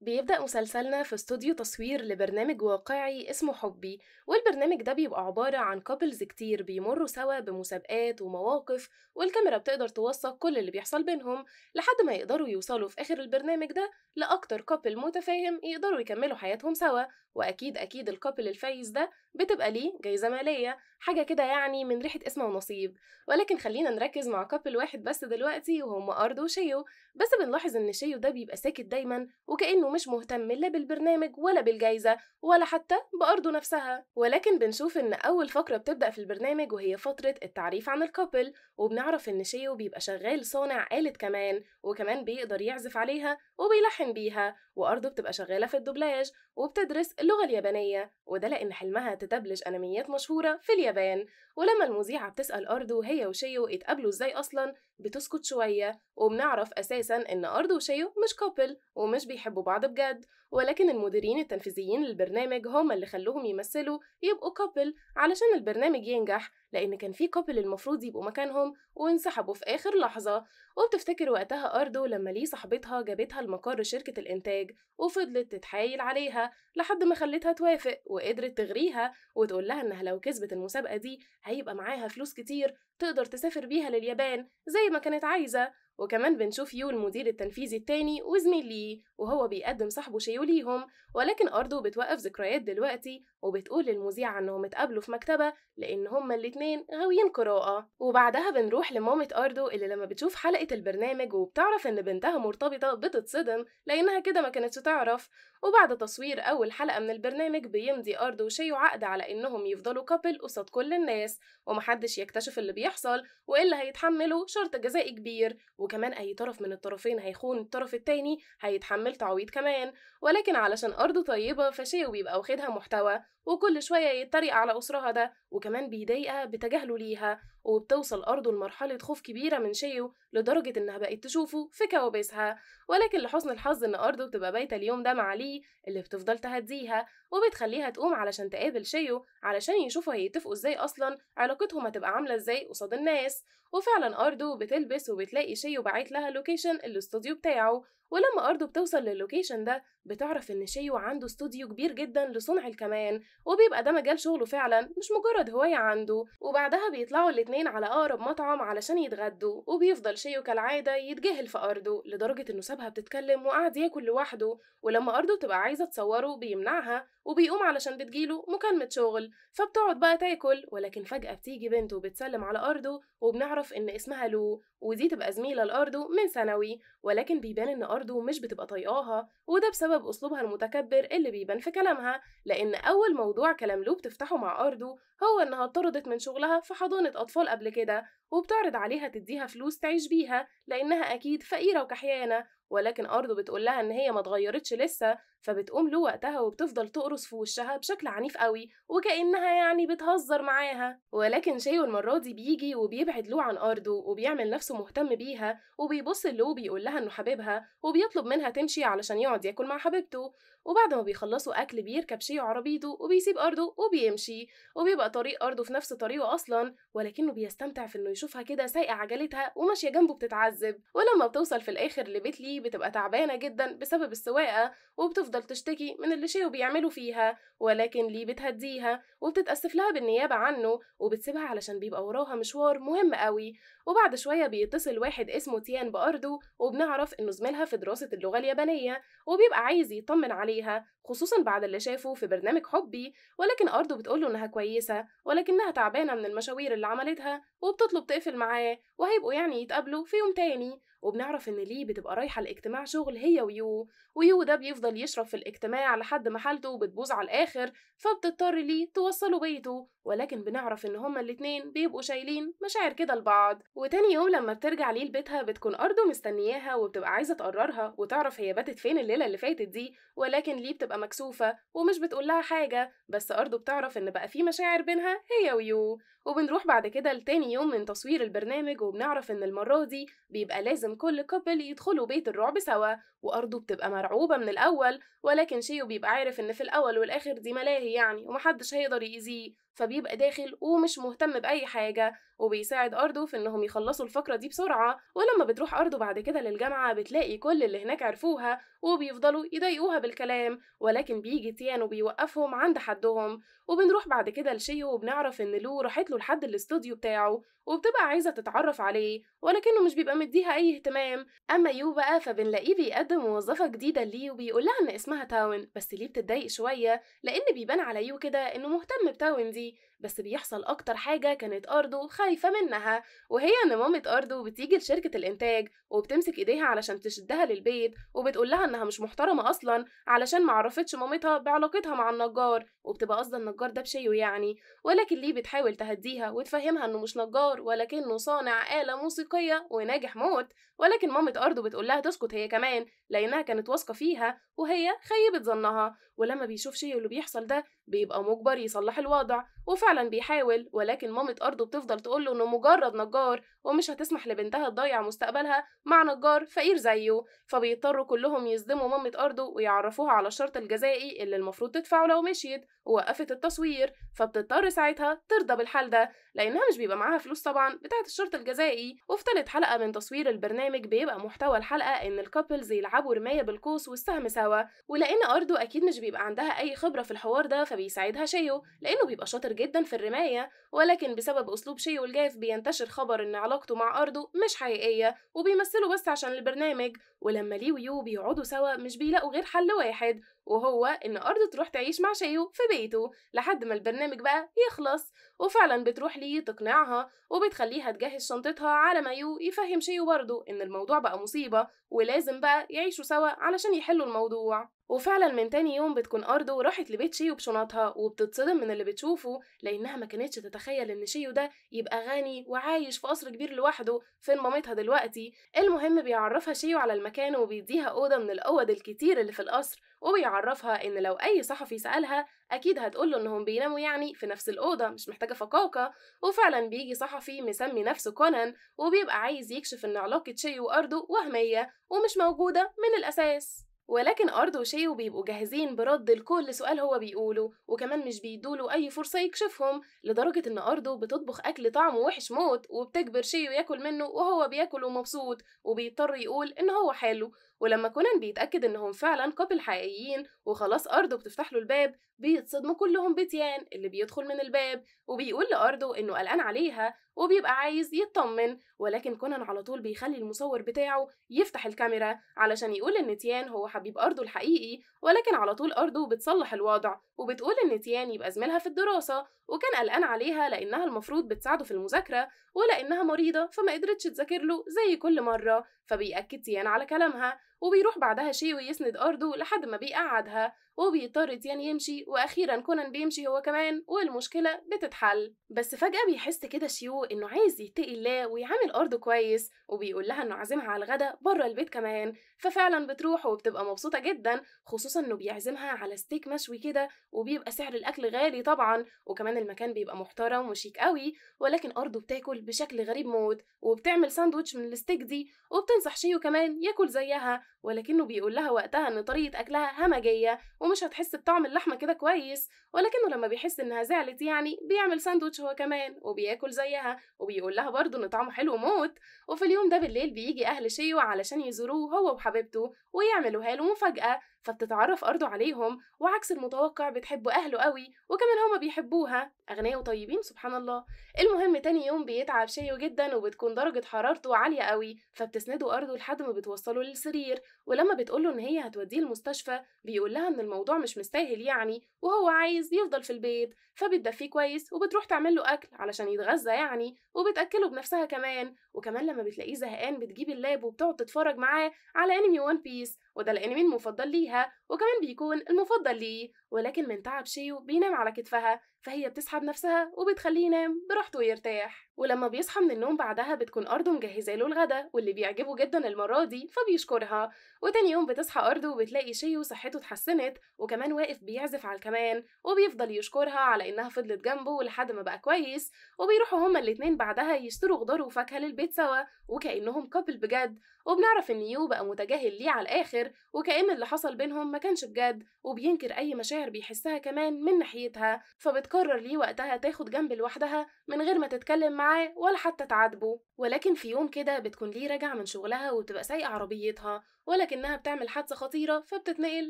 بيبدأ مسلسلنا في استوديو تصوير لبرنامج واقعي اسمه حبي والبرنامج ده بيبقى عبارة عن كابلز كتير بيمروا سوا بمسابقات ومواقف والكاميرا بتقدر توثق كل اللي بيحصل بينهم لحد ما يقدروا يوصلوا في آخر البرنامج ده لأكتر كابل متفاهم يقدروا يكملوا حياتهم سوا واكيد اكيد الكابل الفايز ده بتبقى ليه جايزه ماليه حاجه كده يعني من ريحه اسمه ونصيب ولكن خلينا نركز مع كابل واحد بس دلوقتي وهم ارض وشيو بس بنلاحظ ان شيو ده بيبقى ساكت دايما وكانه مش مهتم لا بالبرنامج ولا بالجايزه ولا حتى بارضه نفسها ولكن بنشوف ان اول فقره بتبدا في البرنامج وهي فتره التعريف عن الكابل وبنعرف ان شيو بيبقى شغال صانع آلة كمان وكمان بيقدر يعزف عليها وبيلحن بيها وأرضه بتبقى شغالة في الدوبلاج وبتدرس اللغة اليابانية وده لأن حلمها تدبلج أنميات مشهورة في اليابان ولما المذيعة بتسأل أرضه هي وشيو اتقابلوا إزاي أصلا بتسكت شوية وبنعرف أساسا إن أرضه وشيو مش كوبل ومش بيحبوا بعض بجد ولكن المديرين التنفيذيين للبرنامج هما اللي خلوهم يمثلوا يبقوا كابل علشان البرنامج ينجح لأن كان في كابل المفروض يبقوا مكانهم وانسحبوا في آخر لحظة وبتفتكر وقتها أردو لما ليه صاحبتها جابتها لمقر شركة الإنتاج وفضلت تتحايل عليها لحد ما خلتها توافق وقدرت تغريها وتقول لها إنها لو كسبت المسابقة دي هيبقى معاها فلوس كتير تقدر تسافر بيها لليابان زي ما كانت عايزة وكمان بنشوف يو المدير التنفيذي التاني وزميل ليه وهو بيقدم صاحبه شيو ليهم ولكن أرضه بتوقف ذكريات دلوقتي وبتقول للمذيع إنهم اتقابلوا في مكتبة لأن هما الاتنين غاويين قراءة وبعدها بنروح لمامة أرضه اللي لما بتشوف حلقة البرنامج وبتعرف إن بنتها مرتبطة بتتصدم لأنها كده ما كانتش تعرف وبعد تصوير أول حلقة من البرنامج بيمضي أرضه وشيو عقد على إنهم يفضلوا كابل قصاد كل الناس ومحدش يكتشف اللي بيحصل وإلا هيتحملوا شرط جزائي كبير وكمان أي طرف من الطرفين هيخون الطرف التاني هيتحمل تعويض كمان ولكن علشان أرضه طيبة فشاو بيبقى واخدها محتوى وكل شوية يتريق على أسرها ده وكمان بيضايقها بتجاهله ليها وبتوصل أرضه لمرحلة خوف كبيرة من شيو لدرجة إنها بقت تشوفه في كوابيسها ولكن لحسن الحظ إن أرضه بتبقى بايتة اليوم ده مع لي اللي بتفضل تهديها وبتخليها تقوم علشان تقابل شيو علشان يشوفوا هيتفقوا إزاي أصلا علاقتهم هتبقى عاملة إزاي قصاد الناس وفعلا أرضه بتلبس وبتلاقي شيو باعت لها لوكيشن الاستوديو بتاعه ولما أرضه بتوصل للوكيشن ده بتعرف إن شيو عنده استوديو كبير جدا لصنع الكمان وبيبقى ده مجال شغله فعلا مش مجرد هواية عنده وبعدها بيطلعوا الاتنين على أقرب مطعم علشان يتغدوا وبيفضل شيو كالعادة يتجاهل في أرضه لدرجة إنه سابها بتتكلم وقعد ياكل لوحده ولما أرضه تبقى عايزة تصوره بيمنعها وبيقوم علشان بتجيله مكالمة شغل فبتقعد بقى تاكل ولكن فجأة بتيجي بنته وبتسلم على أرضه وبنعرف إن اسمها لو ودي تبقى زميلة لأرضه من ثانوي ولكن بيبان إن أرضه مش بتبقى طايقاها وده بسبب بسبب أسلوبها المتكبر اللي بيبان في كلامها لأن أول موضوع كلام لو بتفتحه مع أردو هو إنها اتطردت من شغلها في حضانة أطفال قبل كده وبتعرض عليها تديها فلوس تعيش بيها لأنها أكيد فقيرة وكحيانة ولكن أرضه بتقول لها إن هي ما اتغيرتش لسه فبتقوم له وقتها وبتفضل تقرص في وشها بشكل عنيف قوي وكأنها يعني بتهزر معاها ولكن شيو المرة دي بيجي وبيبعد له عن أرضه وبيعمل نفسه مهتم بيها وبيبص له وبيقول لها إنه حبيبها وبيطلب منها تمشي علشان يقعد ياكل مع حبيبته وبعد ما بيخلصوا أكل بيركب شيو عربيته وبيسيب أرضه وبيمشي وبيبقى طريق أرضه في نفس طريقه أصلا ولكنه بيستمتع في إنه يشوفها كده سايقة عجلتها وماشية جنبه بتتعذب ولما بتوصل في الآخر لبيت ليه بتبقى تعبانة جدا بسبب السواقة وبتفضل تشتكي من اللي شيو بيعملوا فيها ولكن ليه بتهديها وبتتأسف لها بالنيابة عنه وبتسيبها علشان بيبقى وراها مشوار مهم قوي وبعد شوية بيتصل واحد اسمه تيان بأرضه وبنعرف إنه زميلها في دراسة اللغة اليابانية وبيبقى عايز يطمن عليها خصوصا بعد اللي شافه في برنامج حبي ولكن أرضه بتقوله إنها كويسة ولكنها تعبانة من المشاوير اللي عملتها وبتطلب تقفل معاه وهيبقوا يعني يتقابلوا في يوم تاني وبنعرف إن ليه بتبقى رايحة لاجتماع شغل هي ويو ويو ده بيفضل يشرب في الاجتماع لحد ما حالته بتبوظ على الآخر فبتضطر ليه توصله بيته ولكن بنعرف إن هما الاتنين بيبقوا شايلين مشاعر كده لبعض وتاني يوم لما بترجع ليه لبيتها بتكون أرضه مستنياها وبتبقى عايزة تقررها وتعرف هي باتت فين الليلة اللي فاتت دي ولكن ليه بتبقى مكسوفة ومش بتقول لها حاجة بس أرضه بتعرف إن بقى في مشاعر بينها هي ويو وبنروح بعد كده لتاني يوم من تصوير البرنامج وبنعرف ان المرة دي بيبقى لازم كل كوبل يدخلوا بيت الرعب سوا وأرضه بتبقى مرعوبة من الأول ولكن شيو بيبقى عارف ان في الأول والآخر دي ملاهي يعني ومحدش هيقدر يأذيه فبيبقى داخل ومش مهتم بأي حاجة وبيساعد أرضه في إنهم يخلصوا الفقرة دي بسرعة ولما بتروح أرضه بعد كده للجامعة بتلاقي كل اللي هناك عرفوها وبيفضلوا يضايقوها بالكلام ولكن بيجي تيان وبيوقفهم عند حدهم وبنروح بعد كده لشيو وبنعرف ان لو راحت له لحد الاستوديو بتاعه وبتبقى عايزه تتعرف عليه ولكنه مش بيبقى مديها اي اهتمام اما يو بقى فبنلاقيه بيقدم موظفه جديده ليه وبيقول لها ان اسمها تاون بس ليه بتتضايق شويه لان بيبان على يو كده انه مهتم بتاون دي بس بيحصل أكتر حاجة كانت أردو خايفة منها وهي إن مامة أردو بتيجي لشركة الإنتاج وبتمسك إيديها علشان تشدها للبيت وبتقول لها إنها مش محترمة أصلا علشان معرفتش مامتها بعلاقتها مع النجار وبتبقى قصدة النجار ده بشيء يعني ولكن ليه بتحاول تهديها وتفهمها إنه مش نجار ولكنه صانع آلة موسيقية وناجح موت ولكن مامة أردو بتقول لها تسكت هي كمان لأنها كانت واثقة فيها وهي خيبت ظنها ولما بيشوف شيء اللي بيحصل ده بيبقى مجبر يصلح الوضع وفعلا بيحاول ولكن مامة أرضه بتفضل تقوله إنه مجرد نجار ومش هتسمح لبنتها تضيع مستقبلها مع نجار فقير زيه فبيضطروا كلهم يصدموا مامة أرضه ويعرفوها على الشرط الجزائي اللي المفروض تدفعه لو مشيت ووقفت التصوير فبتضطر ساعتها ترضى بالحال ده لأنها مش بيبقى معاها فلوس طبعا بتاعت الشرط الجزائي وفي تالت حلقة من تصوير البرنامج بيبقى محتوى الحلقة إن الكابلز يلعبوا بيلعبوا رماية بالقوس والسهم سوا ولأن أرضه أكيد مش بيبقى عندها أي خبرة في الحوار ده فبيساعدها شيو لأنه بيبقى شاطر جدا في الرماية ولكن بسبب أسلوب شيو الجاف بينتشر خبر إن علاقته مع أرضه مش حقيقية وبيمثله بس عشان البرنامج ولما ليه ويو بيقعدوا سوا مش بيلاقوا غير حل واحد وهو إن أرض تروح تعيش مع شيو في بيته لحد ما البرنامج بقى يخلص وفعلا بتروح ليه تقنعها وبتخليها تجهز شنطتها على مايو يفهم شيو برضه إن الموضوع بقى مصيبة ولازم بقى يعيشوا سوا علشان يحلوا الموضوع وفعلا من تاني يوم بتكون أرضه راحت لبيت شيو بشنطها وبتتصدم من اللي بتشوفه لأنها ما كانتش تتخيل إن شيو ده يبقى غني وعايش في قصر كبير لوحده فين مامتها دلوقتي المهم بيعرفها شيو على المكان وبيديها أوضة من الأوض الكتير اللي في القصر وبيعرفها إن لو أي صحفي سألها أكيد هتقوله إنهم بيناموا يعني في نفس الأوضة مش محتاجة فقاقة وفعلا بيجي صحفي مسمي نفسه كونان وبيبقى عايز يكشف إن علاقة شيو وأرضه وهمية ومش موجودة من الأساس ولكن أرض وشيو بيبقوا جاهزين برد لكل سؤال هو بيقوله وكمان مش بيدوله أي فرصة يكشفهم لدرجة إن أرضه بتطبخ أكل طعمه وحش موت وبتجبر شيو ياكل منه وهو بياكل ومبسوط وبيضطر يقول إن هو حلو ولما كونان بيتأكد إنهم فعلا كابل حقيقيين وخلاص أرضه بتفتح له الباب بيتصدموا كلهم بتيان اللي بيدخل من الباب وبيقول لأرضه إنه قلقان عليها وبيبقى عايز يطمن ولكن كونان على طول بيخلي المصور بتاعه يفتح الكاميرا علشان يقول إن تيان هو حبيب أرضه الحقيقي ولكن على طول أرضه بتصلح الوضع وبتقول إن تيان يبقى زميلها في الدراسة وكان قلقان عليها لأنها المفروض بتساعده في المذاكرة ولأنها مريضة فما قدرتش تذاكر له زي كل مرة فبيأكد تيان على كلامها وبيروح بعدها شي ويسند أرضه لحد ما بيقعدها وبيضطر تيان يعني يمشي وأخيرا كونان بيمشي هو كمان والمشكلة بتتحل بس فجأة بيحس كده شيو إنه عايز يتقي الله ويعامل أرضه كويس وبيقول لها إنه عازمها على الغدا بره البيت كمان ففعلا بتروح وبتبقى مبسوطة جدا خصوصا إنه بيعزمها على ستيك مشوي كده وبيبقى سعر الأكل غالي طبعا وكمان المكان بيبقى محترم وشيك قوي ولكن أرضه بتاكل بشكل غريب موت وبتعمل ساندوتش من الستيك دي وبتنصح شيو كمان ياكل زيها ولكنه بيقول لها وقتها ان طريقه اكلها همجيه ومش هتحس بطعم اللحمه كده كويس ولكنه لما بيحس انها زعلت يعني بيعمل ساندوتش هو كمان وبياكل زيها وبيقول لها برضه ان طعمه حلو موت وفي اليوم ده بالليل بيجي اهل شيو علشان يزوروه هو وحبيبته ويعملوها له مفاجاه فبتتعرف أرضه عليهم وعكس المتوقع بتحبه أهله قوي وكمان هما بيحبوها أغنياء وطيبين سبحان الله المهم تاني يوم بيتعب شيو جدا وبتكون درجة حرارته عالية قوي فبتسنده أرضه لحد ما بتوصله للسرير كتير ولما بتقوله إن هي هتوديه المستشفى بيقول لها إن الموضوع مش مستاهل يعني وهو عايز يفضل في البيت فبتدفيه كويس وبتروح تعمل له أكل علشان يتغذى يعني وبتأكله بنفسها كمان وكمان لما بتلاقيه زهقان بتجيب اللاب وبتقعد تتفرج معاه على أنمي ون بيس وده الانمي المفضل ليها وكمان بيكون المفضل ليه ولكن من تعب شيو بينام على كتفها فهي بتسحب نفسها وبتخليه ينام براحته ويرتاح ولما بيصحى من النوم بعدها بتكون أرضه مجهزة له الغدا واللي بيعجبه جدا المرة دي فبيشكرها وتاني يوم بتصحى أرضه وبتلاقي شيو صحته اتحسنت وكمان واقف بيعزف على الكمان وبيفضل يشكرها على إنها فضلت جنبه لحد ما بقى كويس وبيروحوا هما الاتنين بعدها يشتروا خضار وفاكهة للبيت سوا وكأنهم كابل بجد وبنعرف إن يو بقى متجاهل ليه على الآخر بينكر وكأن اللي حصل بينهم ما كانش بجد وبينكر أي مشاعر بيحسها كمان من ناحيتها فبتقرر ليه وقتها تاخد جنب لوحدها من غير ما تتكلم معاه ولا حتى تعاتبه ولكن في يوم كده بتكون ليه راجعة من شغلها وبتبقى سايقة عربيتها ولكنها بتعمل حادثة خطيرة فبتتنقل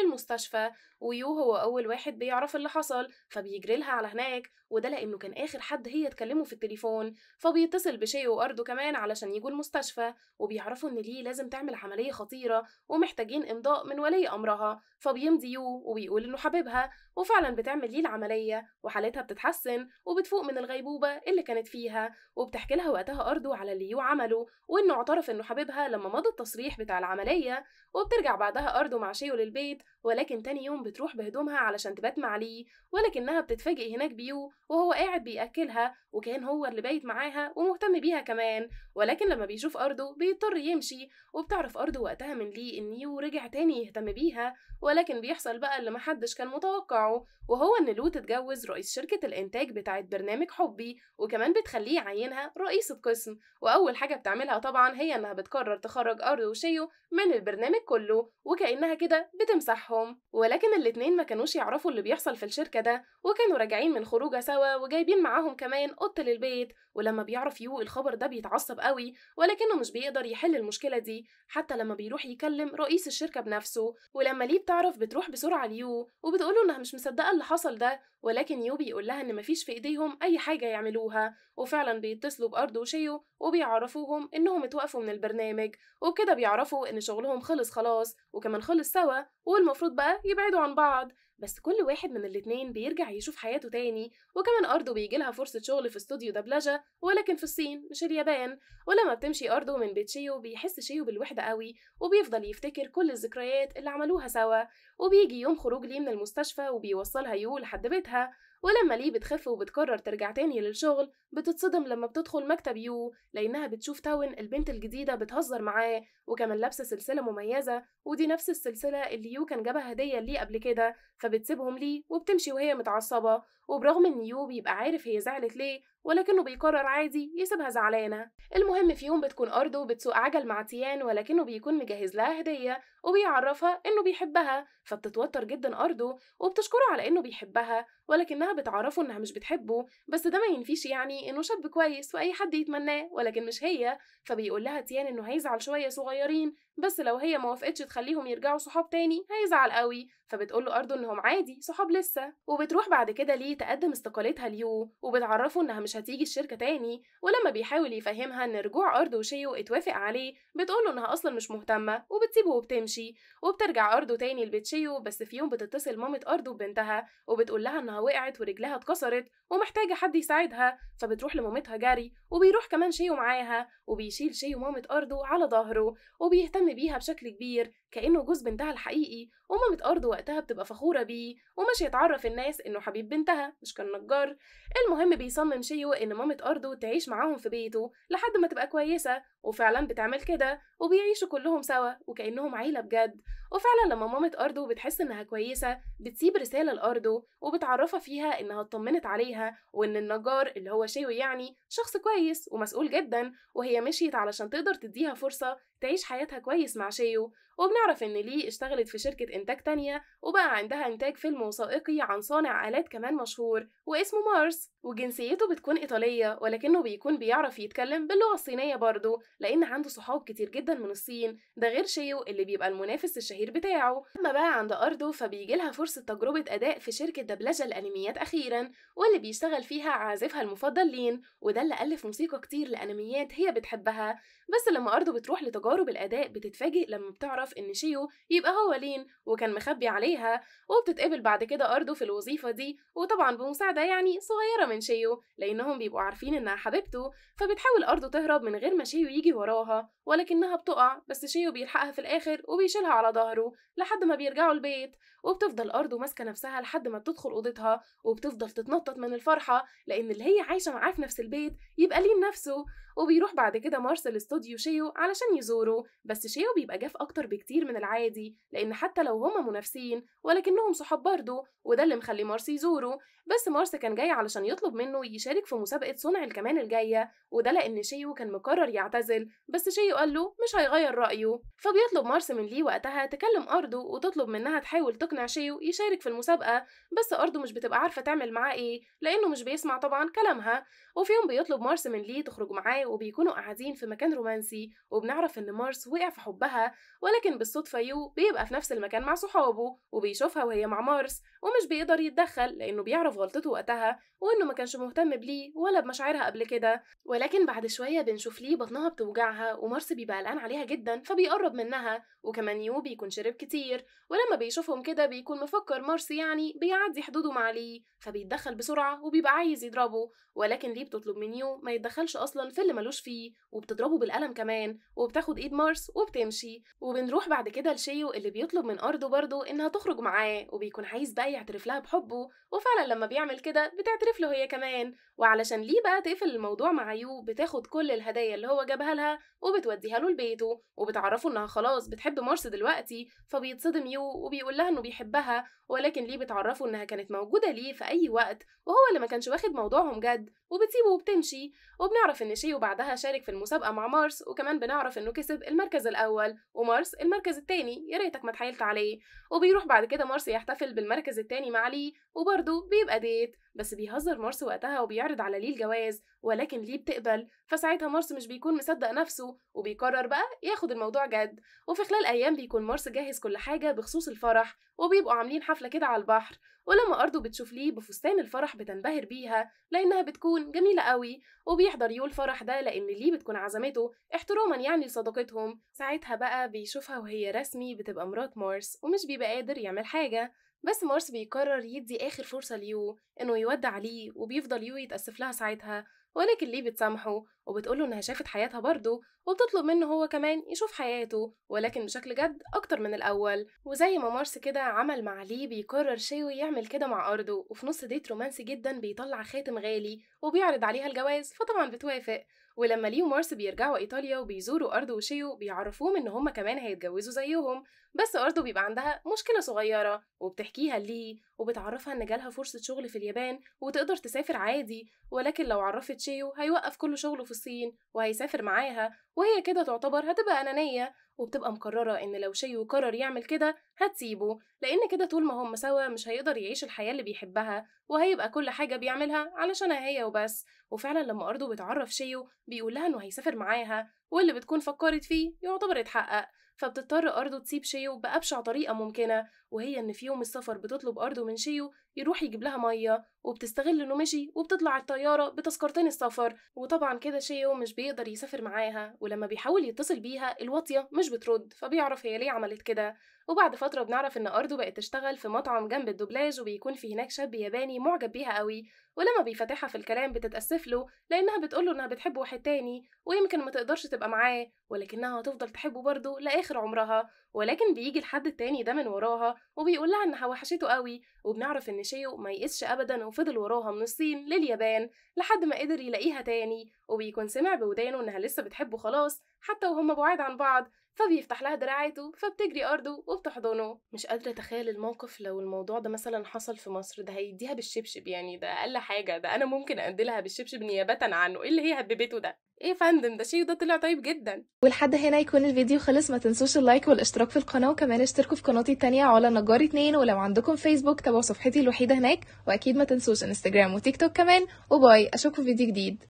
للمستشفى ويو هو أول واحد بيعرف اللي حصل فبيجري لها على هناك وده لأنه كان آخر حد هي تكلمه في التليفون فبيتصل بشيء وأرضه كمان علشان يجوا المستشفى وبيعرفوا إن ليه لازم تعمل عملية خطيرة ومحتاجين محتاجين إمضاء من ولي أمرها فبيمضيوه وبيقول إنه حبيبها وفعلا بتعمل ليه العملية وحالتها بتتحسن وبتفوق من الغيبوبة اللي كانت فيها وبتحكي لها وقتها أرضه على اللي يو عمله وإنه اعترف إنه حبيبها لما مضى التصريح بتاع العملية وبترجع بعدها أرضه مع شيو للبيت ولكن تاني يوم بتروح بهدومها علشان تبات مع ليه ولكنها بتتفاجئ هناك بيو وهو قاعد بيأكلها وكان هو اللي بايت معاها ومهتم بيها كمان ولكن لما بيشوف أرضه بيضطر يمشي وبتعرف أرضه وقتها من ليه إن يو رجع تاني يهتم بيها ولكن بيحصل بقى اللي محدش كان متوقعه وهو إن لو تتجوز رئيس شركة الإنتاج بتاعت برنامج حبي وكمان بتخليه يعينها رئيسة قسم وأول حاجة بتعملها طبعا هي إنها بتقرر تخرج أرض وشيو من البرنامج كله وكأنها كده بتمسحهم ولكن الاتنين ما كانوش يعرفوا اللي بيحصل في الشركة ده وكانوا راجعين من خروجه سوا وجايبين معاهم كمان قط للبيت ولما بيعرف يو الخبر ده بيتعصب قوي ولكنه مش بيقدر يحل المشكلة دي حتى لما بيروح يكلم رئيس الشركة بنفسه ولما ليه بتعرف بتعرف بتروح بسرعة ليو وبتقوله إنها مش مصدقة اللي حصل ده ولكن يو بيقول لها إن مفيش في إيديهم أي حاجة يعملوها وفعلا بيتصلوا بأرض وشيو وبيعرفوهم إنهم اتوقفوا من البرنامج وبكده بيعرفوا إن شغلهم خلص خلاص وكمان خلص سوا والمفروض بقى يبعدوا عن بعض بس كل واحد من الاتنين بيرجع يشوف حياته تاني وكمان أرضه بيجيلها فرصة شغل في استوديو دبلجة ولكن في الصين مش اليابان ولما بتمشي أرضه من بيت شيو بيحس شيو بالوحدة قوي وبيفضل يفتكر كل الذكريات اللي عملوها سوا وبيجي يوم خروج ليه من المستشفى وبيوصلها يو لحد بيتها ولما ليه بتخف وبتقرر ترجع تاني للشغل بتتصدم لما بتدخل مكتب يو لأنها بتشوف تاون البنت الجديدة بتهزر معاه وكمان لابسة سلسلة مميزة ودي نفس السلسلة اللي يو كان جابها هدية ليه قبل كده فبتسيبهم ليه وبتمشي وهي متعصبة وبرغم ان يو بيبقى عارف هي زعلت ليه ولكنه بيقرر عادي يسيبها زعلانة المهم في يوم بتكون أرضه بتسوق عجل مع تيان ولكنه بيكون مجهز لها هدية وبيعرفها إنه بيحبها فبتتوتر جدا أرضه وبتشكره على إنه بيحبها ولكنها بتعرفه إنها مش بتحبه بس ده ما ينفيش يعني إنه شاب كويس وأي حد يتمناه ولكن مش هي فبيقول لها تيان إنه هيزعل شوية صغيرين بس لو هي ما وافقتش تخليهم يرجعوا صحاب تاني هيزعل قوي فبتقول له ارضه انهم عادي صحاب لسه وبتروح بعد كده ليه تقدم استقالتها ليو وبتعرفه انها مش هتيجي الشركه تاني ولما بيحاول يفهمها ان رجوع ارضه وشيو اتوافق عليه بتقول له انها اصلا مش مهتمه وبتسيبه وبتمشي وبترجع ارضه تاني لبيت شيو بس في يوم بتتصل مامه ارضه ببنتها وبتقول لها انها وقعت ورجلها اتكسرت ومحتاجه حد يساعدها فبتروح لمامتها جري وبيروح كمان شيو معاها وبيشيل شيو مامه ارضه على ظهره وبيهتم مهتم بيها بشكل كبير كأنه جوز بنتها الحقيقي ومامة أرض وقتها بتبقى فخورة بيه وماشي يتعرف الناس إنه حبيب بنتها مش كان نجار المهم بيصمم شيو إن مامة أرض تعيش معاهم في بيته لحد ما تبقى كويسة وفعلا بتعمل كده وبيعيشوا كلهم سوا وكأنهم عيلة بجد وفعلا لما مامة أرض بتحس إنها كويسة بتسيب رسالة لأرض وبتعرفها فيها إنها اطمنت عليها وإن النجار اللي هو شيو يعني شخص كويس ومسؤول جدا وهي مشيت علشان تقدر تديها فرصة تعيش حياتها كويس مع شيو وبنعمل تعرف إن لي اشتغلت في شركة إنتاج تانية وبقى عندها إنتاج فيلم وثائقي عن صانع آلات كمان مشهور واسمه مارس وجنسيته بتكون إيطالية ولكنه بيكون بيعرف يتكلم باللغة الصينية برضه لأن عنده صحاب كتير جدا من الصين ده غير شيو اللي بيبقى المنافس الشهير بتاعه أما بقى عند أرضه فبيجي لها فرصة تجربة أداء في شركة دبلجة الأنميات أخيرا واللي بيشتغل فيها عازفها المفضل لين وده اللي ألف موسيقى كتير لأنميات هي بتحبها بس لما أرضه بتروح لتجارب الأداء بتتفاجئ لما بتعرف إن شيو يبقى هو لين وكان مخبي عليها وبتتقابل بعد كده أرضه في الوظيفة دي وطبعا بمساعدة يعني صغيرة من شيو لأنهم بيبقوا عارفين إنها حبيبته فبتحاول أرضه تهرب من غير ما شيو يجي وراها ولكنها بتقع بس شيو بيلحقها في الآخر وبيشيلها على ظهره لحد ما بيرجعوا البيت وبتفضل أرض ماسكة نفسها لحد ما بتدخل أوضتها وبتفضل تتنطط من الفرحة لأن اللي هي عايشة معاه في نفس البيت يبقى ليه نفسه وبيروح بعد كده مارسل استوديو شيو علشان يزوره بس شيو بيبقى جاف أكتر بكتير من العادي لأن حتى لو هما منافسين ولكنهم صحاب برضه وده اللي مخلي مارس يزوره بس مارس كان جاي علشان يطلب منه يشارك في مسابقة صنع الكمان الجاية وده لأن شيو كان مقرر يعتزل بس شيو قال له مش هيغير رأيه فبيطلب مارس من ليه وقتها تكلم أرضه وتطلب منها تحاول تقنع يقنع شيو يشارك في المسابقة بس أرضه مش بتبقى عارفة تعمل معاه إيه لأنه مش بيسمع طبعا كلامها وفي يوم بيطلب مارس من لي تخرج معاه وبيكونوا قاعدين في مكان رومانسي وبنعرف إن مارس وقع في حبها ولكن بالصدفة يو بيبقى في نفس المكان مع صحابه وبيشوفها وهي مع مارس ومش بيقدر يتدخل لأنه بيعرف غلطته وقتها وإنه ما كانش مهتم بلي ولا بمشاعرها قبل كده ولكن بعد شوية بنشوف لي بطنها بتوجعها ومارس بيبقى قلقان عليها جدا فبيقرب منها وكمان يو بيكون شرب كتير ولما بيشوفهم كده ده بيكون مفكر مارسي يعني بيعدي حدوده مع لي فبيتدخل بسرعة وبيبقى عايز يضربه ولكن لي بتطلب من يو ما يتدخلش أصلا في اللي ملوش فيه وبتضربه بالقلم كمان وبتاخد إيد مارس وبتمشي وبنروح بعد كده لشيو اللي بيطلب من أرضه برضه إنها تخرج معاه وبيكون عايز بقى يعترف لها بحبه وفعلا لما بيعمل كده بتعترف له هي كمان وعلشان ليه بقى تقفل الموضوع مع يو بتاخد كل الهدايا اللي هو جابها لها وبتوديها له لبيته وبتعرفه انها خلاص بتحب مارس دلوقتي فبيتصدم يو وبيقول لها انه بيحبها ولكن ليه بتعرفه انها كانت موجوده ليه في اي وقت وهو اللي ما كانش واخد موضوعهم جد وبتسيبه وبتمشي وبنعرف ان شيو بعدها شارك في المسابقه مع مارس وكمان بنعرف انه كسب المركز الاول ومارس المركز الثاني يا ريتك ما تحيلت عليه وبيروح بعد كده مارس يحتفل بالمركز الثاني مع لي وبرضه بيبقى ديت بس بيهزر مارس وقتها وبيعرض على ليه الجواز ولكن ليه بتقبل فساعتها مارس مش بيكون مصدق نفسه وبيقرر بقى ياخد الموضوع جد وفي خلال ايام بيكون مارس جاهز كل حاجه بخصوص الفرح وبيبقوا عاملين حفله كده على البحر ولما ارضه بتشوف ليه بفستان الفرح بتنبهر بيها لانها بتكون جميله قوي وبيحضر يول الفرح ده لان ليه بتكون عزمته احتراما يعني لصداقتهم ساعتها بقى بيشوفها وهي رسمي بتبقى مرات مارس ومش بيبقى قادر يعمل حاجه بس مارس بيقرر يدي آخر فرصة ليو إنه يودع ليه وبيفضل يو يتأسف لها ساعتها ولكن ليه بتسامحه وبتقوله إنها شافت حياتها برضه وبتطلب منه هو كمان يشوف حياته ولكن بشكل جد أكتر من الأول وزي ما مارس كده عمل مع لي بيقرر شيء يعمل كده مع أرضه وفي نص ديت رومانسي جدا بيطلع خاتم غالي وبيعرض عليها الجواز فطبعا بتوافق ولما ليو مارس بيرجعوا ايطاليا وبيزوروا اردو وشيو بيعرفوهم ان هما كمان هيتجوزوا زيهم بس اردو بيبقى عندها مشكله صغيره وبتحكيها ليه وبتعرفها ان جالها فرصه شغل في اليابان وتقدر تسافر عادي ولكن لو عرفت شيو هيوقف كل شغله في الصين وهيسافر معاها وهي كده تعتبر هتبقى أنانية وبتبقى مقررة إن لو شيء قرر يعمل كده هتسيبه لأن كده طول ما هم سوا مش هيقدر يعيش الحياة اللي بيحبها وهيبقى كل حاجة بيعملها علشانها هي وبس وفعلا لما أرضه بتعرف شيو بيقول لها إنه هيسافر معاها واللي بتكون فكرت فيه يعتبر اتحقق فبتضطر أرضه تسيب شيو بأبشع طريقة ممكنة وهي إن في يوم السفر بتطلب أرضه من شيو يروح يجيب لها ميه وبتستغل انه مشي وبتطلع الطياره بتذكرتين السفر وطبعا كده شيو مش بيقدر يسافر معاها ولما بيحاول يتصل بيها الواطيه مش بترد فبيعرف هي ليه عملت كده وبعد فتره بنعرف ان اردو بقت تشتغل في مطعم جنب الدوبلاج وبيكون في هناك شاب ياباني معجب بيها قوي ولما بيفتحها في الكلام بتتاسف له لانها بتقول له انها بتحب واحد تاني ويمكن ما تقدرش تبقى معاه ولكنها هتفضل تحبه برضه لاخر عمرها ولكن بيجي الحد التاني ده من وراها وبيقولها انها وحشته قوي وبنعرف ان شيو ما يقسش ابدا وفضل وراها من الصين لليابان لحد ما قدر يلاقيها تاني وبيكون سمع بودانه انها لسه بتحبه خلاص حتى وهم بعاد عن بعض فبيفتح لها دراعاته فبتجري أرضه وبتحضنه مش قادرة أتخيل الموقف لو الموضوع ده مثلا حصل في مصر ده هيديها بالشبشب يعني ده أقل حاجة ده أنا ممكن أديلها بالشبشب نيابة عنه إيه اللي هي هببته ده ايه فندم ده شيء ده طلع طيب جدا ولحد هنا يكون الفيديو خلص ما تنسوش اللايك والاشتراك في القناه وكمان اشتركوا في قناتي التانية على نجار اتنين ولو عندكم فيسبوك تابعوا صفحتي الوحيده هناك واكيد ما تنسوش انستجرام وتيك توك كمان وباي اشوفكم في فيديو جديد